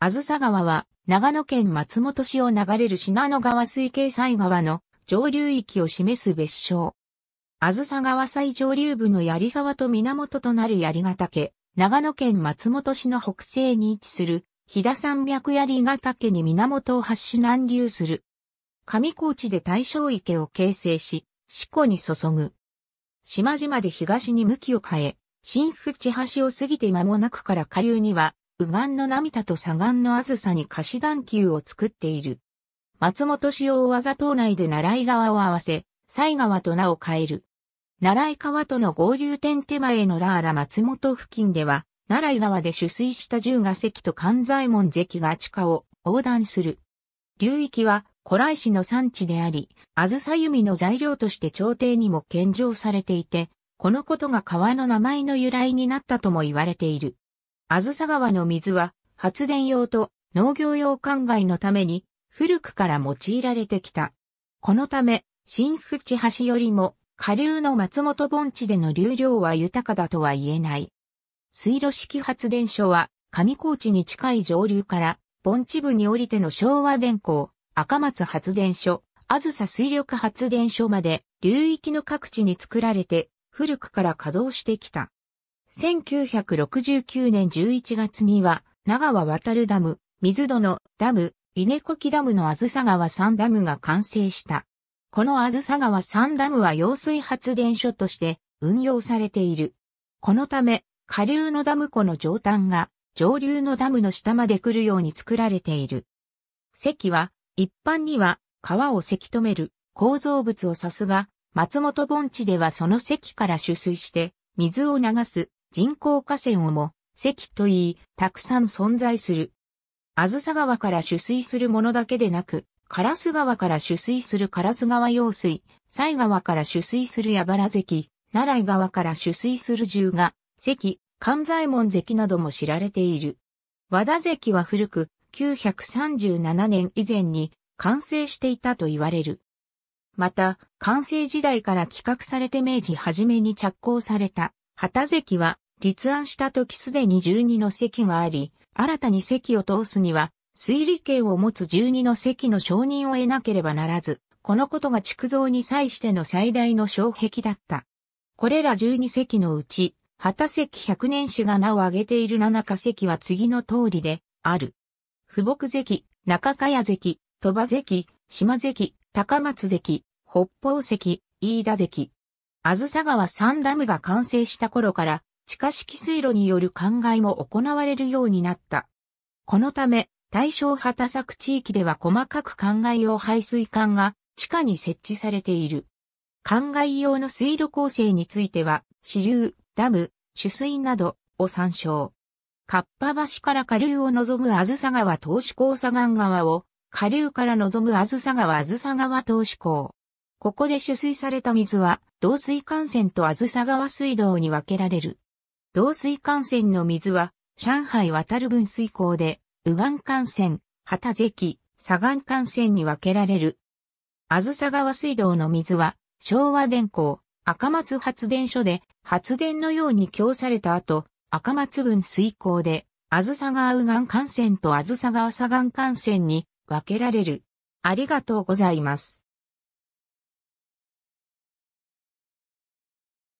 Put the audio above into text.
あずさ川は、長野県松本市を流れる信濃川水系西川の上流域を示す別称。あずさ川最上流部の槍沢と源となる槍ヶ岳、長野県松本市の北西に位置する、飛騨山脈槍ヶ岳に源を発し南流する。上高地で大正池を形成し、四湖に注ぐ。島々で東に向きを変え、新淵地橋を過ぎて間もなくから下流には、右岸の涙と左岸のあずさに貸し団球を作っている。松本を大技島内で習い川を合わせ、西川と名を変える。習い川との合流点手前のラーラ松本付近では、習い川で取水した十ヶ関と関西門関が地下を横断する。流域は古来市の産地であり、あずさ弓の材料として朝廷にも献上されていて、このことが川の名前の由来になったとも言われている。あずさ川の水は発電用と農業用灌漑のために古くから用いられてきた。このため、新淵橋よりも下流の松本盆地での流量は豊かだとは言えない。水路式発電所は上高地に近い上流から盆地部に降りての昭和電工、赤松発電所、あずさ水力発電所まで流域の各地に作られて古くから稼働してきた。1969年11月には、長川渡るダム、水戸のダム、稲木ダムのあずさ川3ダムが完成した。このあずさ川3ダムは揚水発電所として運用されている。このため、下流のダム湖の上端が上流のダムの下まで来るように作られている。堰は、一般には川をせき止める構造物を指すが、松本盆地ではその堰から取水して水を流す人工河川をも、石といい、たくさん存在する。あずさ川から取水するものだけでなく、烏川から取水する烏川用水、西川から取水する矢原関、奈良川から取水する十が、関、関西門関なども知られている。和田関は古く、937年以前に完成していたと言われる。また、完成時代から企画されて明治初めに着工された旗関は立案した時すでに12の席があり、新たに席を通すには、推理権を持つ12の席の承認を得なければならず、このことが築造に際しての最大の障壁だった。これら12席のうち、旗関百年史が名を挙げている七か席は次の通りで、ある。富木関、中茅関、鳥羽関、島関、高松関、北方関、飯田関、あずさ川三ダムが完成した頃から、地下式水路による灌漑も行われるようになった。このため、対象畑作地域では細かく灌漑用排水管が地下に設置されている。灌漑用の水路構成については、支流、ダム、取水などを参照。カッパ橋から下流を望むあずさ川投資港左岸川を、下流から望むあずさ川あずさ川投資港。ここで取水された水は、導水幹線とあずさ川水道に分けられる。導水幹線の水は、上海渡る分水口で、右岸幹線、旗関、左岸幹線に分けられる。あずさ川水道の水は、昭和電工、赤松発電所で、発電のように供された後、赤松分水口で、あずさ川右岸幹線とあずさ川左岸幹線に分けられる。ありがとうございます。